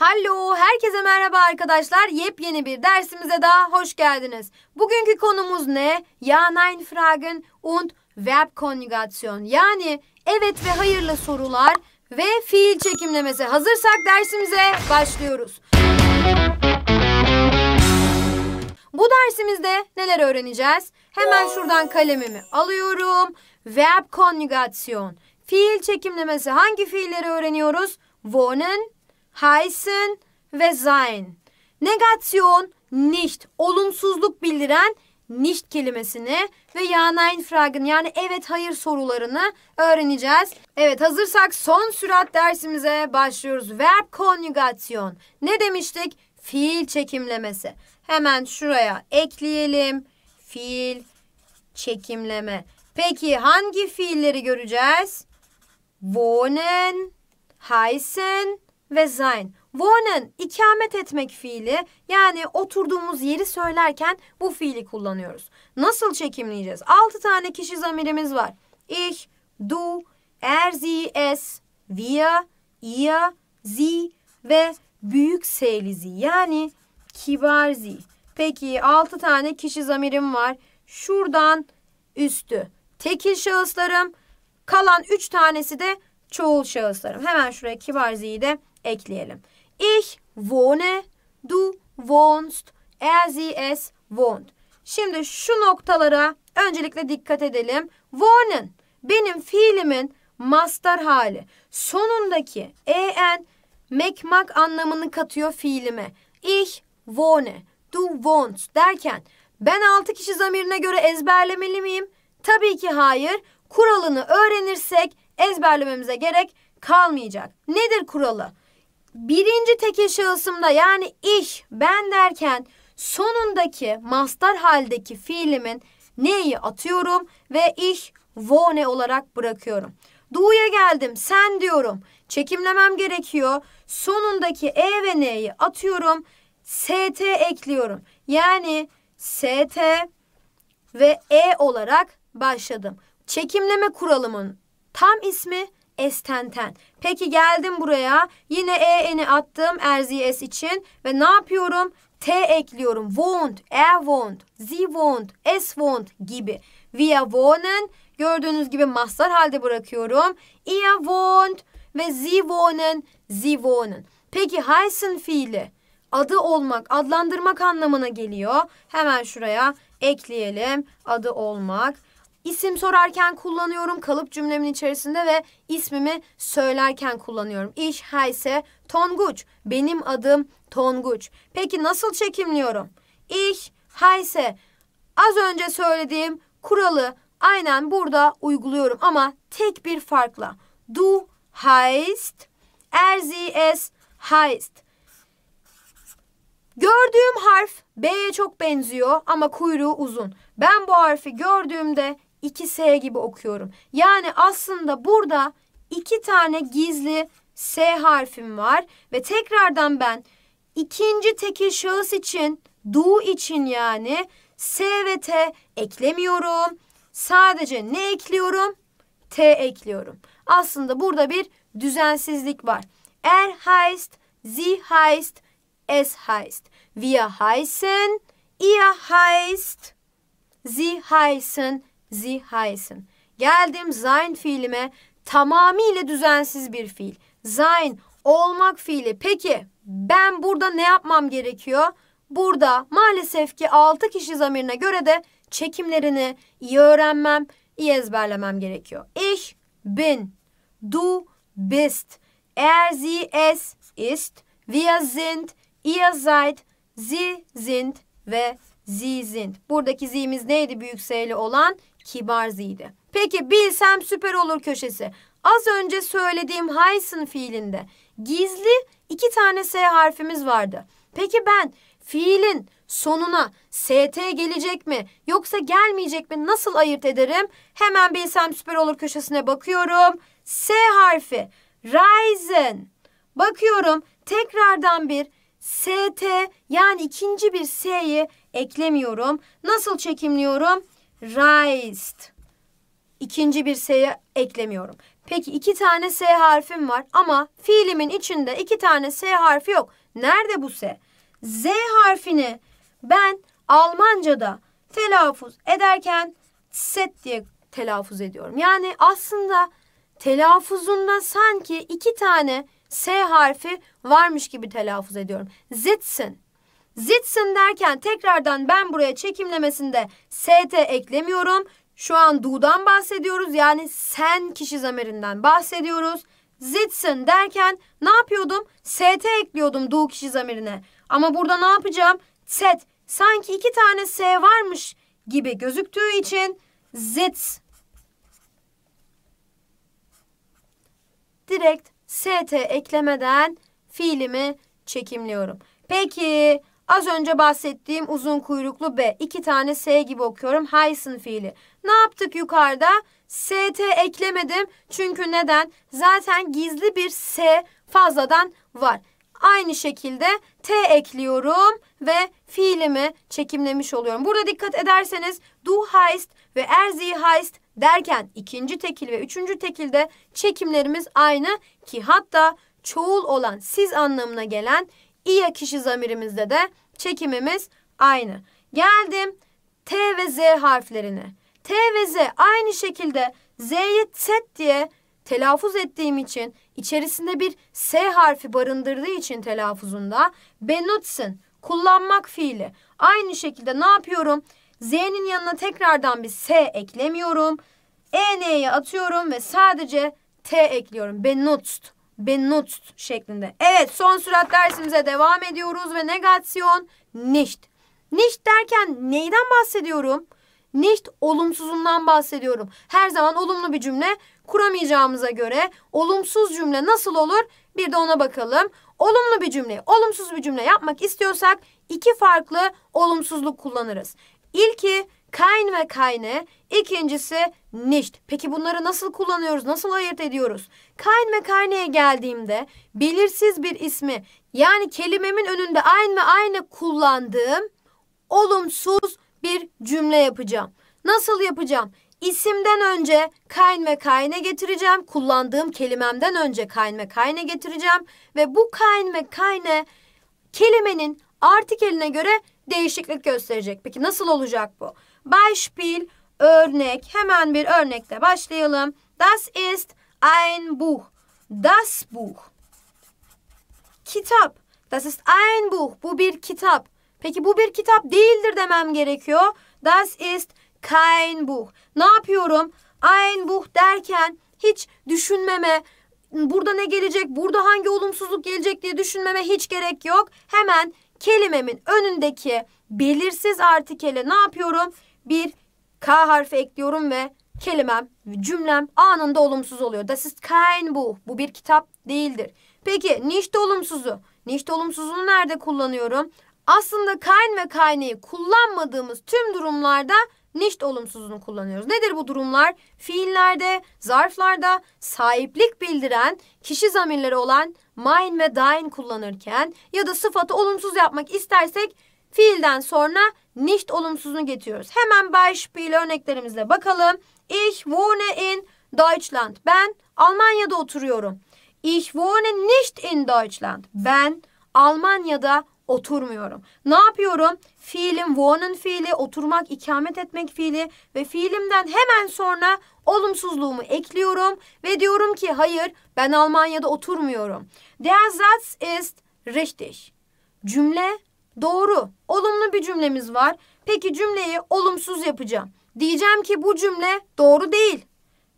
Hallo, herkese merhaba arkadaşlar. Yepyeni bir dersimize daha hoş geldiniz. Bugünkü konumuz ne? Ja, nein Fragen und Verbkonjugation. Yani evet ve hayırlı sorular ve fiil çekimlemesi. Hazırsak dersimize başlıyoruz. Bu dersimizde neler öğreneceğiz? Hemen şuradan kalemimi alıyorum. Verbkonjugation. Fiil çekimlemesi hangi fiilleri öğreniyoruz? Wohnen, heißen ve sein. Negasyon, nicht, olumsuzluk bildiren nicht kelimesini ve ja nein fragen yani evet hayır sorularını öğreneceğiz. Evet hazırsak son sürat dersimize başlıyoruz. Verb konjugasyon. Ne demiştik? Fiil çekimlemesi. Hemen şuraya ekleyelim. Fiil çekimleme. Peki hangi fiilleri göreceğiz? Wohnen, heißen ve sein. Wohnen ikamet etmek fiili yani oturduğumuz yeri söylerken bu fiili kullanıyoruz. Nasıl çekimleyeceğiz? 6 tane kişi zamirimiz var. Ich, du, er, sie, es, wir, ihr, sie ve büyük seyli sie yani kibar sie. Peki 6 tane kişi zamirim var. Şuradan üstü tekil şahıslarım. Kalan 3 tanesi de çoğul şahıslarım. Hemen şuraya kibar zi'yi de ekleyelim. Ich wohne, du wohnst, er, sie, es wohnt. Şimdi şu noktalara öncelikle dikkat edelim. Wohnen benim fiilimin mastar hali. Sonundaki en mekmak anlamını katıyor fiilime. Ich wohne, du wohnst derken ben altı kişi zamirine göre ezberlemeli miyim? Tabii ki hayır. Kuralını öğrenirsek ezberlememize gerek kalmayacak. Nedir kuralı? birinci tekil şahısımda yani iş ben derken sonundaki mastar haldeki fiilimin neyi atıyorum ve iş vone olarak bırakıyorum. Do'ya geldim sen diyorum. Çekimlemem gerekiyor. Sonundaki e ve n'yi atıyorum. st ekliyorum. Yani st ve e olarak başladım. Çekimleme kuralımın tam ismi estenten. Peki geldim buraya. Yine en'i attım erziyes için ve ne yapıyorum? T ekliyorum. Won't, e won't, z won't, s won't gibi. Wir wohnen gördüğünüz gibi mastar halde bırakıyorum. Ihr won't ve z wohnen, z wohnen. Peki heißen fiili adı olmak, adlandırmak anlamına geliyor. Hemen şuraya ekleyelim. Adı olmak. İsim sorarken kullanıyorum kalıp cümlemin içerisinde ve ismimi söylerken kullanıyorum. İş hayse Tonguç. Benim adım Tonguç. Peki nasıl çekimliyorum? İş hayse az önce söylediğim kuralı aynen burada uyguluyorum ama tek bir farkla. Du heist, er sie es heist. Gördüğüm harf B'ye çok benziyor ama kuyruğu uzun. Ben bu harfi gördüğümde 2S gibi okuyorum. Yani aslında burada iki tane gizli S harfim var ve tekrardan ben ikinci tekil şahıs için du için yani S ve T eklemiyorum. Sadece ne ekliyorum? T ekliyorum. Aslında burada bir düzensizlik var. Er heißt, sie heißt, es heißt. Wir heißen, ihr heißt, sie heißen, sie heißen. Geldim sein fiilime tamamıyla düzensiz bir fiil. Sein olmak fiili. Peki ben burada ne yapmam gerekiyor? Burada maalesef ki 6 kişi zamirine göre de çekimlerini iyi öğrenmem, iyi ezberlemem gerekiyor. Ich bin, du bist, er, sie, es, ist, wir sind, ihr seid, sie sind ve zizind. Buradaki zimiz neydi büyük S'li olan? Kibar ziydi. Peki bilsem süper olur köşesi. Az önce söylediğim haysın fiilinde gizli iki tane S harfimiz vardı. Peki ben fiilin sonuna ST gelecek mi yoksa gelmeyecek mi nasıl ayırt ederim? Hemen bilsem süper olur köşesine bakıyorum. S harfi risen. Bakıyorum tekrardan bir ST yani ikinci bir S'yi eklemiyorum. Nasıl çekimliyorum? Raised. İkinci bir S'ye eklemiyorum. Peki iki tane S harfim var ama fiilimin içinde iki tane S harfi yok. Nerede bu S? Z harfini ben Almanca'da telaffuz ederken set diye telaffuz ediyorum. Yani aslında telaffuzunda sanki iki tane S harfi varmış gibi telaffuz ediyorum. Zitsin. Zitsin derken tekrardan ben buraya çekimlemesinde ST eklemiyorum. Şu an du'dan bahsediyoruz. Yani sen kişi zamirinden bahsediyoruz. Zitsin derken ne yapıyordum? ST ekliyordum du kişi zamirine. Ama burada ne yapacağım? Set. Sanki iki tane S varmış gibi gözüktüğü için zits direkt ST eklemeden fiilimi çekimliyorum. Peki Az önce bahsettiğim uzun kuyruklu B. iki tane S gibi okuyorum. Hyson fiili. Ne yaptık yukarıda? ST eklemedim. Çünkü neden? Zaten gizli bir S fazladan var. Aynı şekilde T ekliyorum ve fiilimi çekimlemiş oluyorum. Burada dikkat ederseniz do heist ve erzi heist derken ikinci tekil ve üçüncü tekilde çekimlerimiz aynı ki hatta çoğul olan siz anlamına gelen İya kişi zamirimizde de çekimimiz aynı. Geldim T ve Z harflerine. T ve Z aynı şekilde Z'ye set diye telaffuz ettiğim için içerisinde bir S harfi barındırdığı için telaffuzunda benutzen kullanmak fiili. Aynı şekilde ne yapıyorum? Z'nin yanına tekrardan bir S eklemiyorum. E, N'ye atıyorum ve sadece T ekliyorum. Benutzt benutzt şeklinde. Evet son sürat dersimize devam ediyoruz ve negasyon nicht. Nicht derken neyden bahsediyorum? Nicht olumsuzundan bahsediyorum. Her zaman olumlu bir cümle kuramayacağımıza göre olumsuz cümle nasıl olur? Bir de ona bakalım. Olumlu bir cümle, olumsuz bir cümle yapmak istiyorsak iki farklı olumsuzluk kullanırız. İlki Kein ve kayne ikincisi nicht. Peki bunları nasıl kullanıyoruz, nasıl ayırt ediyoruz? Kein ve kayneye geldiğimde belirsiz bir ismi yani kelimemin önünde aynı ve aynı kullandığım olumsuz bir cümle yapacağım. Nasıl yapacağım? İsimden önce kayn ve kayne getireceğim. Kullandığım kelimemden önce kayn ve kayne getireceğim. Ve bu kayn ve kayne kelimenin artikeline göre değişiklik gösterecek. Peki nasıl olacak bu? Beispiel örnek. Hemen bir örnekle başlayalım. Das ist ein Buch. Das Buch. Kitap. Das ist ein Buch. Bu bir kitap. Peki bu bir kitap değildir demem gerekiyor. Das ist kein Buch. Ne yapıyorum? Ein Buch derken hiç düşünmeme, burada ne gelecek, burada hangi olumsuzluk gelecek diye düşünmeme hiç gerek yok. Hemen kelimemin önündeki belirsiz artikele ne yapıyorum? bir K harfi ekliyorum ve kelimem, cümlem anında olumsuz oluyor. Das ist kein Buch. Bu bir kitap değildir. Peki nicht olumsuzu. Nicht olumsuzunu nerede kullanıyorum? Aslında kein ve kayneyi kullanmadığımız tüm durumlarda nicht olumsuzunu kullanıyoruz. Nedir bu durumlar? Fiillerde, zarflarda sahiplik bildiren kişi zamirleri olan mein ve dein kullanırken ya da sıfatı olumsuz yapmak istersek Fiilden sonra nicht olumsuzunu getiriyoruz. Hemen Beispiel örneklerimizle bakalım. Ich wohne in Deutschland. Ben Almanya'da oturuyorum. Ich wohne nicht in Deutschland. Ben Almanya'da oturmuyorum. Ne yapıyorum? Fiilim wohnen fiili, oturmak, ikamet etmek fiili ve fiilimden hemen sonra olumsuzluğumu ekliyorum ve diyorum ki hayır ben Almanya'da oturmuyorum. Der Satz ist richtig. Cümle Doğru. Olumlu bir cümlemiz var. Peki cümleyi olumsuz yapacağım. Diyeceğim ki bu cümle doğru değil.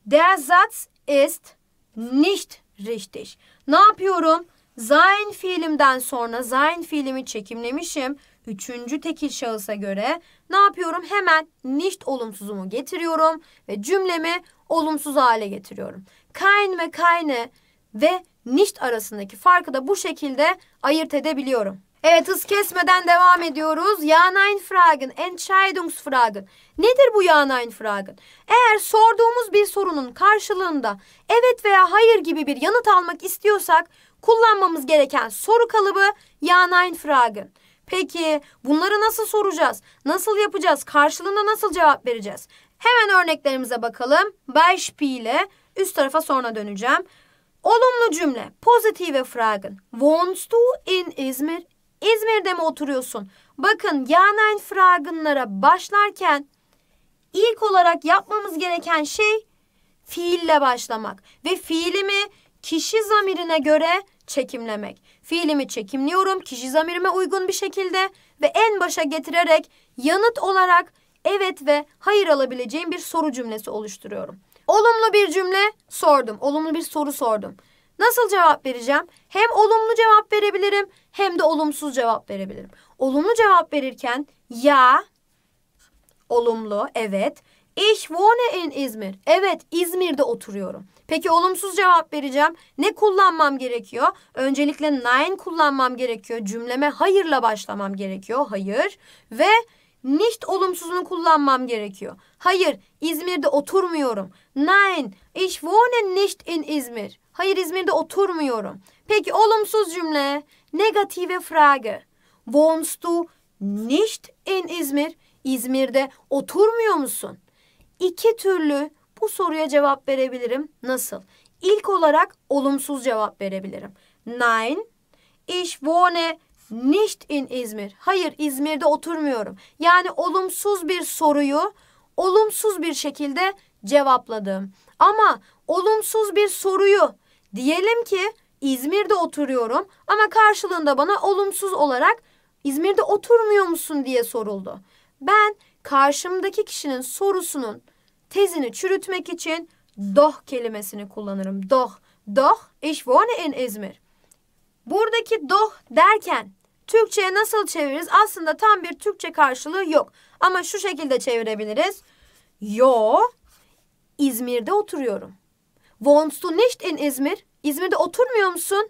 Der Satz ist nicht richtig. Ne yapıyorum? Sein fiilimden sonra sein fiilimi çekimlemişim. Üçüncü tekil şahısa göre ne yapıyorum? Hemen nicht olumsuzumu getiriyorum ve cümlemi olumsuz hale getiriyorum. Kein ve keine ve nicht arasındaki farkı da bu şekilde ayırt edebiliyorum. Evet hız kesmeden devam ediyoruz. Ja nein fragen, Entscheidungsfragen. Nedir bu ja nein fragen? Eğer sorduğumuz bir sorunun karşılığında evet veya hayır gibi bir yanıt almak istiyorsak kullanmamız gereken soru kalıbı ja nein fragen. Peki bunları nasıl soracağız? Nasıl yapacağız? Karşılığında nasıl cevap vereceğiz? Hemen örneklerimize bakalım. Beispiele üst tarafa sonra döneceğim. Olumlu cümle. Pozitive Fragen. Wohnst du in Izmir? İzmir'de mi oturuyorsun? Bakın Yanein Fragen'lara başlarken ilk olarak yapmamız gereken şey fiille başlamak ve fiilimi kişi zamirine göre çekimlemek. Fiilimi çekimliyorum kişi zamirime uygun bir şekilde ve en başa getirerek yanıt olarak evet ve hayır alabileceğim bir soru cümlesi oluşturuyorum. Olumlu bir cümle sordum. Olumlu bir soru sordum. Nasıl cevap vereceğim? Hem olumlu cevap verebilirim hem de olumsuz cevap verebilirim. Olumlu cevap verirken ya olumlu evet. Ich wohne in İzmir. Evet İzmir'de oturuyorum. Peki olumsuz cevap vereceğim. Ne kullanmam gerekiyor? Öncelikle nein kullanmam gerekiyor. Cümleme hayırla başlamam gerekiyor. Hayır ve nicht olumsuzunu kullanmam gerekiyor. Hayır, İzmir'de oturmuyorum. Nein, ich wohne nicht in İzmir. Hayır, İzmir'de oturmuyorum. Peki olumsuz cümle, negative Frage. Wohnst du nicht in İzmir? İzmir'de oturmuyor musun? İki türlü bu soruya cevap verebilirim. Nasıl? İlk olarak olumsuz cevap verebilirim. Nein, ich wohne Nicht in İzmir. Hayır İzmir'de oturmuyorum. Yani olumsuz bir soruyu olumsuz bir şekilde cevapladım. Ama olumsuz bir soruyu diyelim ki İzmir'de oturuyorum ama karşılığında bana olumsuz olarak İzmir'de oturmuyor musun diye soruldu. Ben karşımdaki kişinin sorusunun tezini çürütmek için doh kelimesini kullanırım. Doh. Doh, ich wohne in İzmir. Buradaki doh derken Türkçe'ye nasıl çeviririz? Aslında tam bir Türkçe karşılığı yok. Ama şu şekilde çevirebiliriz. Yo, İzmir'de oturuyorum. Wohnst du nicht in İzmir? İzmir'de oturmuyor musun?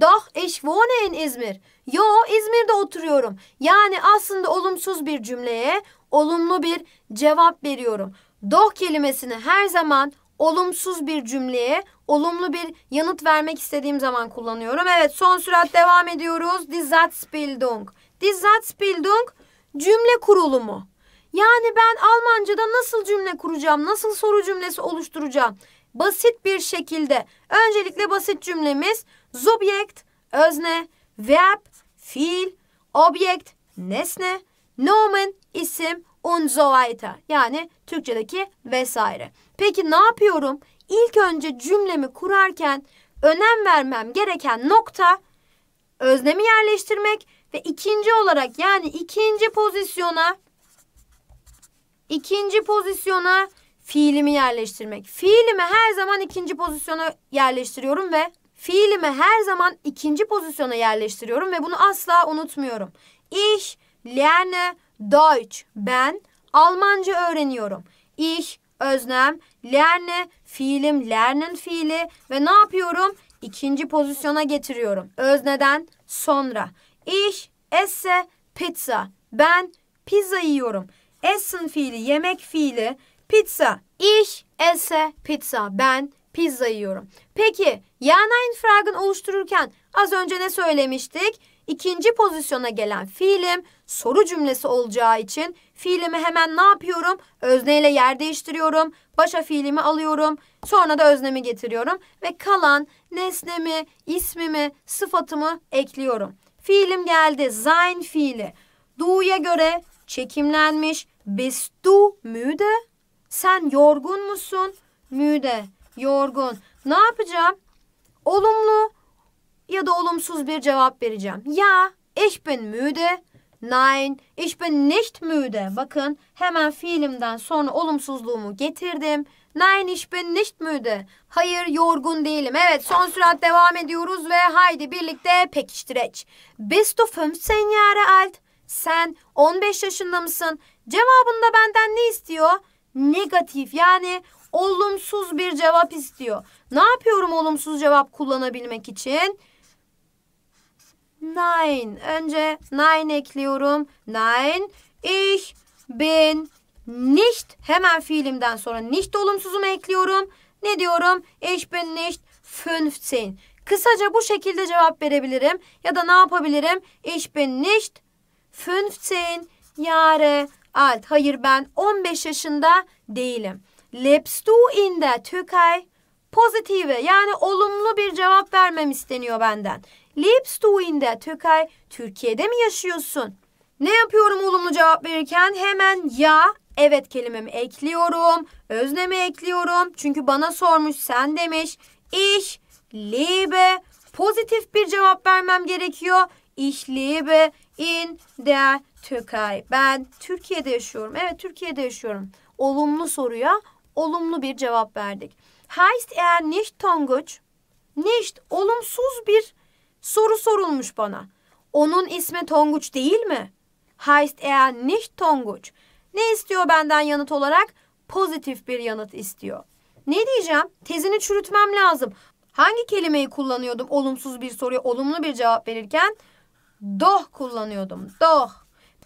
Doch ich wohne in İzmir. Yo İzmir'de oturuyorum. Yani aslında olumsuz bir cümleye olumlu bir cevap veriyorum. Doch kelimesini her zaman olumsuz bir cümleye olumlu bir yanıt vermek istediğim zaman kullanıyorum. Evet son sürat devam ediyoruz. Die Satzbildung. Die Satzbildung cümle kurulumu. Yani ben Almanca'da nasıl cümle kuracağım, nasıl soru cümlesi oluşturacağım? Basit bir şekilde. Öncelikle basit cümlemiz subjekt, özne, verb, fiil, objekt, nesne, nomen, isim, unzoaita yani Türkçedeki vesaire. Peki ne yapıyorum? İlk önce cümlemi kurarken önem vermem gereken nokta öznemi yerleştirmek ve ikinci olarak yani ikinci pozisyona ikinci pozisyona fiilimi yerleştirmek. Fiilimi her zaman ikinci pozisyona yerleştiriyorum ve fiilimi her zaman ikinci pozisyona yerleştiriyorum ve bunu asla unutmuyorum. Ich lerne Deutsch. Ben Almanca öğreniyorum. Ich, öznem, lerne, fiilim, lernen fiili ve ne yapıyorum? İkinci pozisyona getiriyorum. Özneden sonra. Ich esse pizza. Ben pizza yiyorum. Essen fiili, yemek fiili. Pizza. Ich esse pizza. Ben pizza yiyorum. Peki, ja nein frag'ın oluştururken az önce ne söylemiştik? İkinci pozisyona gelen fiilim soru cümlesi olacağı için fiilimi hemen ne yapıyorum? Özneyle yer değiştiriyorum. Başa fiilimi alıyorum. Sonra da öznemi getiriyorum. Ve kalan nesnemi, ismimi, sıfatımı ekliyorum. Fiilim geldi. Sein fiili. Du'ya göre çekimlenmiş. Bist du müde? Sen yorgun musun? Müde. Yorgun. Ne yapacağım? Olumlu ya da olumsuz bir cevap vereceğim. Ya ich bin müde. Nein, ich bin nicht müde. Bakın hemen fiilimden sonra olumsuzluğumu getirdim. Nein, ich bin nicht müde. Hayır, yorgun değilim. Evet, son sürat devam ediyoruz ve haydi birlikte pekiştireç. Bist du 15 Jahre alt? Sen 15 yaşında mısın? Cevabında benden ne istiyor? Negatif yani olumsuz bir cevap istiyor. Ne yapıyorum olumsuz cevap kullanabilmek için? Nein, Önce nein ekliyorum. Nein, Ich bin nicht. Hemen fiilimden sonra nicht olumsuzumu ekliyorum. Ne diyorum? Ich bin nicht 15. Kısaca bu şekilde cevap verebilirim. Ya da ne yapabilirim? Ich bin nicht 15 Jahre alt. Hayır ben 15 yaşında değilim. Lebst du in der Türkei? Pozitive yani olumlu bir cevap vermem isteniyor benden. Liebstuin'de Tökay Türkiye'de mi yaşıyorsun? Ne yapıyorum olumlu cevap verirken hemen ya evet kelimemi ekliyorum. Öznemi ekliyorum. Çünkü bana sormuş sen demiş. Ich Lebe pozitif bir cevap vermem gerekiyor. Ich Lebe in der Türkei. Ben Türkiye'de yaşıyorum. Evet Türkiye'de yaşıyorum. Olumlu soruya olumlu bir cevap verdik. Heist eğer nicht Tonguç. Nicht olumsuz bir Soru sorulmuş bana. Onun ismi Tonguç değil mi? Heist er nicht Tonguç. Ne istiyor benden yanıt olarak? Pozitif bir yanıt istiyor. Ne diyeceğim? Tezini çürütmem lazım. Hangi kelimeyi kullanıyordum olumsuz bir soruya olumlu bir cevap verirken? Doh kullanıyordum. Doh.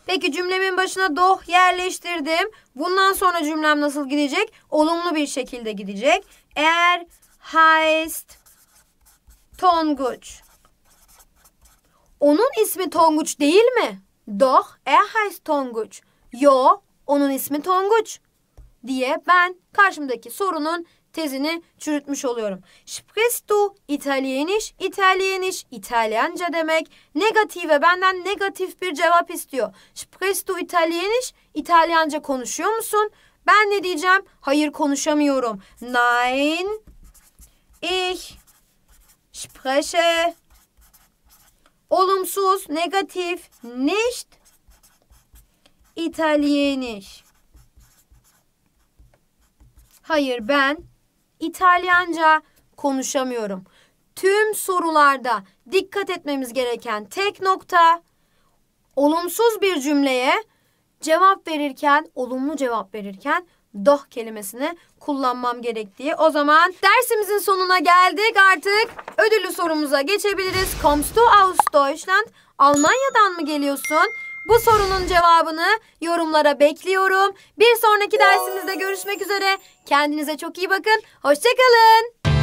Peki cümlemin başına doh yerleştirdim. Bundan sonra cümlem nasıl gidecek? Olumlu bir şekilde gidecek. Er, heist, Tonguç. Onun ismi Tonguç değil mi? Doch, er heißt Tonguç. Yo, onun ismi Tonguç. Diye ben karşımdaki sorunun tezini çürütmüş oluyorum. Sprichst du Italienisch? Italienisch İtalyanca demek. Negatife benden negatif bir cevap istiyor. Sprichst du Italienisch? İtalyanca konuşuyor musun? Ben ne diyeceğim? Hayır konuşamıyorum. Nein. Ich spreche Olumsuz, negatif, nicht italienisch. Hayır ben İtalyanca konuşamıyorum. Tüm sorularda dikkat etmemiz gereken tek nokta olumsuz bir cümleye cevap verirken, olumlu cevap verirken doh kelimesini kullanmam gerektiği. O zaman dersimizin sonuna geldik artık. Ödüllü sorumuza geçebiliriz. Kommst du aus Deutschland? Almanya'dan mı geliyorsun? Bu sorunun cevabını yorumlara bekliyorum. Bir sonraki dersimizde görüşmek üzere. Kendinize çok iyi bakın. Hoşçakalın.